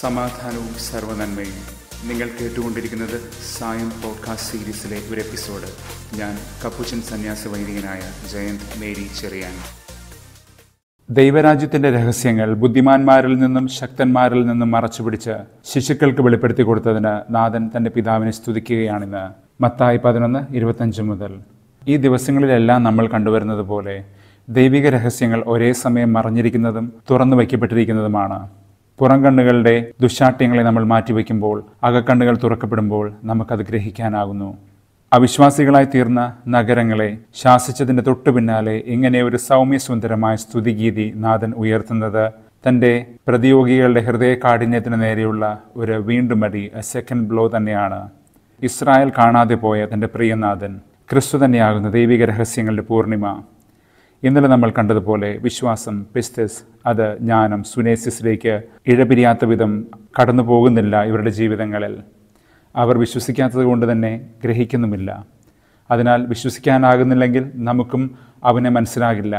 സമാധാനവും സർവനന്മയും നിങ്ങൾ കേട്ടുകൊണ്ടിരിക്കുന്നത് സായം പോഡ്കാസ്റ്റ് സീരീസിലെ ഒരു എപ്പിസോഡ് ഞാൻ കപ്പുച്ചൻ സന്യാസ വൈദികനായ ജയന്ത് മേരി ചെറിയാൻ ദൈവരാജ്യത്തിന്റെ രഹസ്യങ്ങൾ ബുദ്ധിമാന്മാരിൽ നിന്നും ശക്തന്മാരിൽ നിന്നും മറച്ചുപിടിച്ച് ശിശുക്കൾക്ക് വെളിപ്പെടുത്തി കൊടുത്തതിന് നാഥൻ തന്റെ പിതാവിനെ സ്തുതിക്കുകയാണെന്ന് മത്തായി പതിനൊന്ന് ഇരുപത്തഞ്ച് മുതൽ ഈ ദിവസങ്ങളിലെല്ലാം നമ്മൾ കണ്ടുവരുന്നത് പോലെ ദൈവിക രഹസ്യങ്ങൾ ഒരേ സമയം മറഞ്ഞിരിക്കുന്നതും തുറന്നു വയ്ക്കപ്പെട്ടിരിക്കുന്നതുമാണ് പുറംകണ്ണുകളുടെ ദുശാട്യങ്ങളെ നമ്മൾ മാറ്റിവെക്കുമ്പോൾ അകക്കണ്ണുകൾ തുറക്കപ്പെടുമ്പോൾ നമുക്കത് ഗ്രഹിക്കാനാകുന്നു അവിശ്വാസികളായി തീർന്ന നഗരങ്ങളെ ശാസിച്ചതിൻ്റെ തൊട്ടു പിന്നാലെ ഇങ്ങനെ ഒരു സൗമ്യസുന്ദരമായ സ്തുതിഗീതി നാഥൻ ഉയർത്തുന്നത് തൻ്റെ പ്രതിയോഗികളുടെ ഹൃദയ കാഠിന്യത്തിന് നേരെയുള്ള ഒരു വീണ്ടും അടി സെക്കൻഡ് ബ്ലോ തന്നെയാണ് ഇസ്രായേൽ കാണാതെ പോയ തൻ്റെ പ്രിയനാഥൻ ക്രിസ്തു തന്നെയാകുന്ന ദൈവിക രഹസ്യങ്ങളുടെ പൂർണിമ ഇന്നലെ നമ്മൾ കണ്ടതുപോലെ വിശ്വാസം പിസ്തസ് അത് ജ്ഞാനം സുനേസിസിലേക്ക് ഇഴപിരിയാത്ത വിധം കടന്നു പോകുന്നില്ല ഇവരുടെ ജീവിതങ്ങളിൽ അവർ വിശ്വസിക്കാത്തത് കൊണ്ട് തന്നെ ഗ്രഹിക്കുന്നുമില്ല അതിനാൽ വിശ്വസിക്കാനാകുന്നില്ലെങ്കിൽ നമുക്കും അവനെ മനസ്സിലാകില്ല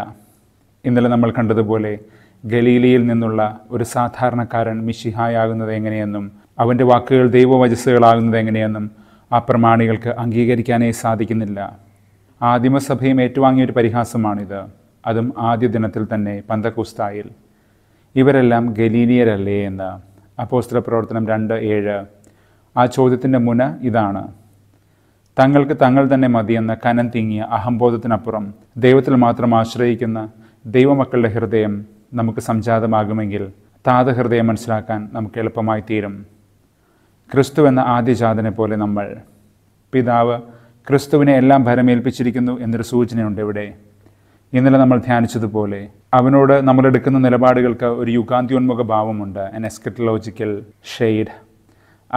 ഇന്നലെ നമ്മൾ കണ്ടതുപോലെ ഗലീലിയിൽ നിന്നുള്ള ഒരു സാധാരണക്കാരൻ മിഷിഹായാകുന്നത് എങ്ങനെയെന്നും അവൻ്റെ വാക്കുകൾ ദൈവവചസ്സുകളാകുന്നത് എങ്ങനെയെന്നും ആ പ്രമാണികൾക്ക് അംഗീകരിക്കാനേ സാധിക്കുന്നില്ല ആദിമസഭയും ഏറ്റുവാങ്ങിയൊരു പരിഹാസമാണിത് അതും ആദ്യ ദിനത്തിൽ തന്നെ പന്തക്കുസ്തായിൽ ഇവരെല്ലാം ഗലീലിയരല്ലേ എന്ന് അപ്പോസ്ത്ര പ്രവർത്തനം രണ്ട് ഏഴ് ആ ചോദ്യത്തിൻ്റെ മുന ഇതാണ് തങ്ങൾക്ക് തങ്ങൾ തന്നെ മതിയെന്ന കനം തിങ്ങിയ അഹംബോധത്തിനപ്പുറം ദൈവത്തിൽ മാത്രം ആശ്രയിക്കുന്ന ദൈവമക്കളുടെ ഹൃദയം നമുക്ക് സംജാതമാകുമെങ്കിൽ താതഹൃദയം മനസ്സിലാക്കാൻ നമുക്ക് എളുപ്പമായി തീരും ക്രിസ്തു എന്ന ആദ്യജാതനെ പോലെ നമ്മൾ പിതാവ് ക്രിസ്തുവിനെ എല്ലാം ഭരമേൽപ്പിച്ചിരിക്കുന്നു എന്നൊരു സൂചനയുണ്ട് ഇവിടെ ഇന്നലെ നമ്മൾ ധ്യാനിച്ചതുപോലെ അവനോട് നമ്മൾ എടുക്കുന്ന നിലപാടുകൾക്ക് ഒരു യുഗാന്ത്യോന്മുഖ ഭാവമുണ്ട് എൻ എസ്കറ്റലോജിക്കൽ ഷെയ്ഡ്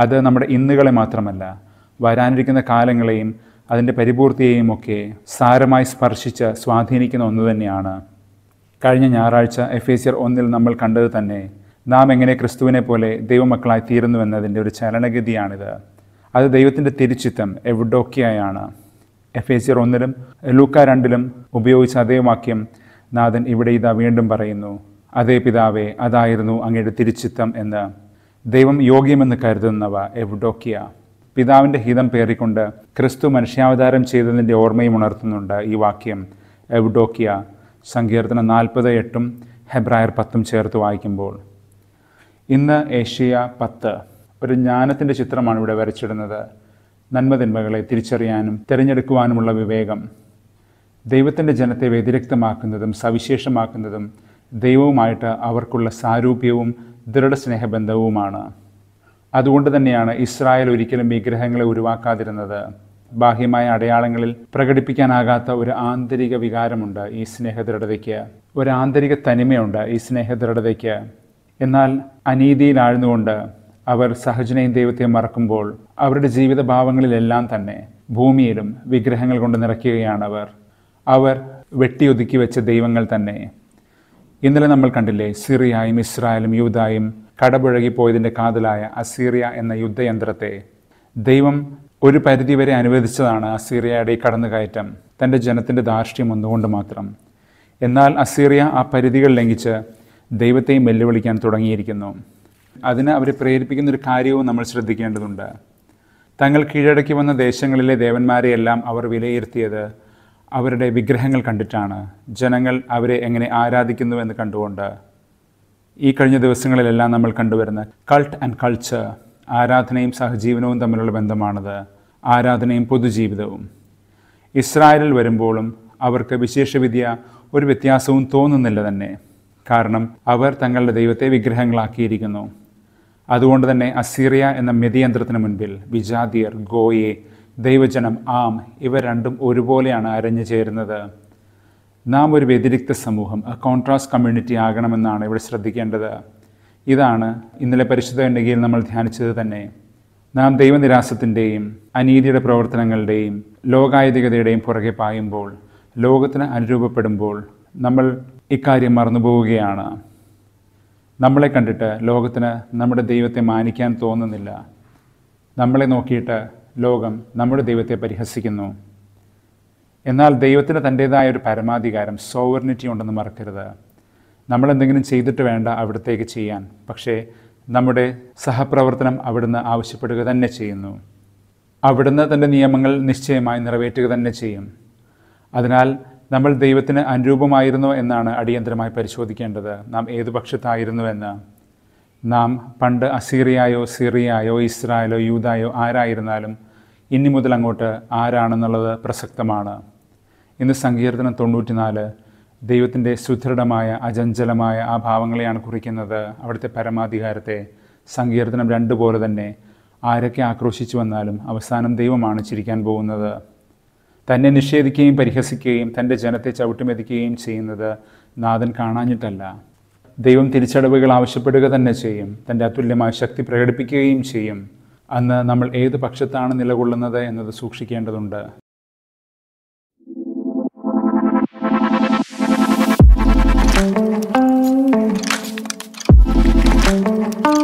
അത് നമ്മുടെ ഇന്നുകളെ മാത്രമല്ല വരാനിരിക്കുന്ന കാലങ്ങളെയും അതിൻ്റെ പരിപൂർത്തിയെയും ഒക്കെ സാരമായി സ്പർശിച്ച് സ്വാധീനിക്കുന്ന ഒന്ന് തന്നെയാണ് കഴിഞ്ഞ ഞായറാഴ്ച എഫ് എ സിയർ ഒന്നിൽ നമ്മൾ കണ്ടത് തന്നെ നാം എങ്ങനെ ക്രിസ്തുവിനെ പോലെ ദൈവമക്കളായി തീരുന്നുവെന്നതിൻ്റെ ഒരു ചലനഗതിയാണിത് അത് ദൈവത്തിൻ്റെ തിരുച്ചിത്തം എവിഡോക്കിയായാണ് എഫ് എ സിയർ ഒന്നിലും ലൂക്ക രണ്ടിലും ഉപയോഗിച്ച അതേ വാക്യം നാഥൻ ഇവിടെ ഇതാ വീണ്ടും പറയുന്നു അതേ പിതാവേ അതായിരുന്നു അങ്ങയുടെ തിരുച്ചിത്തം എന്ന് ദൈവം യോഗ്യമെന്ന് കരുതുന്നവ എവിഡോക്കിയ പിതാവിൻ്റെ ഹിതം പേറിക്കൊണ്ട് ക്രിസ്തു മനുഷ്യാവതാരം ചെയ്തതിൻ്റെ ഓർമ്മയും ഉണർത്തുന്നുണ്ട് ഈ വാക്യം എവിഡോക്കിയ സങ്കീർത്തനം നാൽപ്പത് എട്ടും ഹെബ്രായർ പത്തും ചേർത്ത് വായിക്കുമ്പോൾ ഇന്ന് ഏഷ്യ പത്ത് ഒരു ജ്ഞാനത്തിൻ്റെ ചിത്രമാണ് ഇവിടെ വരച്ചിടുന്നത് നന്മതിന്മകളെ തിരിച്ചറിയാനും തിരഞ്ഞെടുക്കുവാനുമുള്ള വിവേകം ദൈവത്തിൻ്റെ ജനത്തെ വ്യതിരക്തമാക്കുന്നതും സവിശേഷമാക്കുന്നതും ദൈവവുമായിട്ട് അവർക്കുള്ള സാരൂപ്യവും ദൃഢസ്നേഹബന്ധവുമാണ് അതുകൊണ്ട് തന്നെയാണ് ഇസ്രായേൽ ഒരിക്കലും വിഗ്രഹങ്ങളെ ഉരുവാക്കാതിരുന്നത് ബാഹ്യമായ അടയാളങ്ങളിൽ പ്രകടിപ്പിക്കാനാകാത്ത ഒരു ആന്തരിക വികാരമുണ്ട് ഈ സ്നേഹദൃഢതയ്ക്ക് ഒരു ആന്തരിക തനിമയുണ്ട് ഈ സ്നേഹദൃഢതയ്ക്ക് എന്നാൽ അനീതിയിലാഴ്ന്നുകൊണ്ട് അവർ സഹജനയും ദൈവത്തെ മറക്കുമ്പോൾ അവരുടെ ജീവിതഭാവങ്ങളിലെല്ലാം തന്നെ ഭൂമിയിലും വിഗ്രഹങ്ങൾ കൊണ്ട് നിറയ്ക്കുകയാണ് അവർ അവർ വെട്ടിയൊതുക്കി വെച്ച ദൈവങ്ങൾ തന്നെ ഇന്നലെ നമ്മൾ കണ്ടില്ലേ സിറിയായും ഇസ്രായേലും യൂതായും കടപുഴകിപ്പോയതിൻ്റെ കാതലായ അസീറിയ എന്ന യുദ്ധയന്ത്രത്തെ ദൈവം ഒരു പരിധിവരെ അനുവദിച്ചതാണ് അസീറിയയുടെ ഈ കടന്നുകയറ്റം തൻ്റെ ജനത്തിൻ്റെ ധാർഷ്ട്യം ഒന്നുകൊണ്ട് മാത്രം എന്നാൽ അസീറിയ ആ പരിധികൾ ലംഘിച്ച് ദൈവത്തെയും വെല്ലുവിളിക്കാൻ തുടങ്ങിയിരിക്കുന്നു അതിന് അവരെ പ്രേരിപ്പിക്കുന്ന ഒരു കാര്യവും നമ്മൾ ശ്രദ്ധിക്കേണ്ടതുണ്ട് തങ്ങൾ കീഴടക്കി വന്ന ദേശങ്ങളിലെ ദേവന്മാരെയെല്ലാം അവർ വിലയിരുത്തിയത് അവരുടെ വിഗ്രഹങ്ങൾ കണ്ടിട്ടാണ് ജനങ്ങൾ അവരെ എങ്ങനെ ആരാധിക്കുന്നുവെന്ന് കണ്ടുകൊണ്ട് ഈ കഴിഞ്ഞ ദിവസങ്ങളിലെല്ലാം നമ്മൾ കണ്ടുവരുന്ന കൾട്ട് ആൻഡ് കൾച്ചർ ആരാധനയും സഹജീവനവും തമ്മിലുള്ള ബന്ധമാണത് ആരാധനയും പൊതുജീവിതവും ഇസ്രായേലിൽ വരുമ്പോഴും അവർക്ക് വിശേഷവിദ്യ ഒരു വ്യത്യാസവും തോന്നുന്നില്ല തന്നെ കാരണം അവർ തങ്ങളുടെ ദൈവത്തെ വിഗ്രഹങ്ങളാക്കിയിരിക്കുന്നു അതുകൊണ്ട് തന്നെ അസീറിയ എന്ന മെതിയന്ത്രത്തിന് മുൻപിൽ വിജാതിയർ ഗോയെ ദൈവജനം ആം ഇവ രണ്ടും ഒരുപോലെയാണ് അരഞ്ഞു ചേരുന്നത് നാം ഒരു വ്യതിരിക്ത സമൂഹം കോൺട്രാസ്റ്റ് കമ്മ്യൂണിറ്റി ആകണമെന്നാണ് ഇവിടെ ശ്രദ്ധിക്കേണ്ടത് ഇതാണ് ഇന്നലെ പരിശുദ്ധ ഉണ്ടെങ്കിൽ നമ്മൾ ധ്യാനിച്ചത് തന്നെ നാം ദൈവനിരാസത്തിൻ്റെയും അനീതിയുടെ പ്രവർത്തനങ്ങളുടെയും ലോകായുധികതയുടെയും പുറകെ പായുമ്പോൾ ലോകത്തിന് അനുരൂപപ്പെടുമ്പോൾ നമ്മൾ ഇക്കാര്യം മറന്നുപോവുകയാണ് നമ്മളെ കണ്ടിട്ട് ലോകത്തിന് നമ്മുടെ ദൈവത്തെ മാനിക്കാൻ തോന്നുന്നില്ല നമ്മളെ നോക്കിയിട്ട് ലോകം നമ്മുടെ ദൈവത്തെ പരിഹസിക്കുന്നു എന്നാൽ ദൈവത്തിന് തൻ്റേതായ ഒരു പരമാധികാരം സോവർണിറ്റി ഉണ്ടെന്ന് മറക്കരുത് നമ്മളെന്തെങ്കിലും ചെയ്തിട്ട് വേണ്ട അവിടത്തേക്ക് ചെയ്യാൻ പക്ഷേ നമ്മുടെ സഹപ്രവർത്തനം അവിടുന്ന് ആവശ്യപ്പെടുക തന്നെ ചെയ്യുന്നു അവിടുന്ന് തൻ്റെ നിയമങ്ങൾ നിശ്ചയമായി നിറവേറ്റുക തന്നെ ചെയ്യും അതിനാൽ നമ്മൾ ദൈവത്തിന് അനുരൂപമായിരുന്നോ എന്നാണ് അടിയന്തരമായി പരിശോധിക്കേണ്ടത് നാം ഏതു പക്ഷത്തായിരുന്നുവെന്ന് നാം പണ്ട് അസീറിയായോ സിറിയായോ ഇസ്രായേലോ യൂതായോ ആരായിരുന്നാലും ഇനി മുതൽ അങ്ങോട്ട് ആരാണെന്നുള്ളത് പ്രസക്തമാണ് ഇന്ന് സങ്കീർത്തനം തൊണ്ണൂറ്റിനാല് ദൈവത്തിൻ്റെ സുദൃഢമായ അചഞ്ചലമായ ആ ഭാവങ്ങളെയാണ് കുറിക്കുന്നത് അവിടുത്തെ പരമാധികാരത്തെ സങ്കീർത്തനം രണ്ടുപോലെ തന്നെ ആരൊക്കെ ആക്രോശിച്ചു വന്നാലും അവസാനം ദൈവമാണ് ചിരിക്കാൻ പോകുന്നത് തന്നെ നിഷേധിക്കുകയും പരിഹസിക്കുകയും തൻ്റെ ജനത്തെ ചവിട്ടുമെതിക്കുകയും ചെയ്യുന്നത് നാഥൻ കാണാഞ്ഞിട്ടല്ല ദൈവം തിരിച്ചടവുകൾ ആവശ്യപ്പെടുക തന്നെ ചെയ്യും തൻ്റെ അതുല്യമായ ശക്തി പ്രകടിപ്പിക്കുകയും ചെയ്യും അന്ന് നമ്മൾ ഏത് പക്ഷത്താണ് നിലകൊള്ളുന്നത് എന്നത് സൂക്ഷിക്കേണ്ടതുണ്ട് Thank you.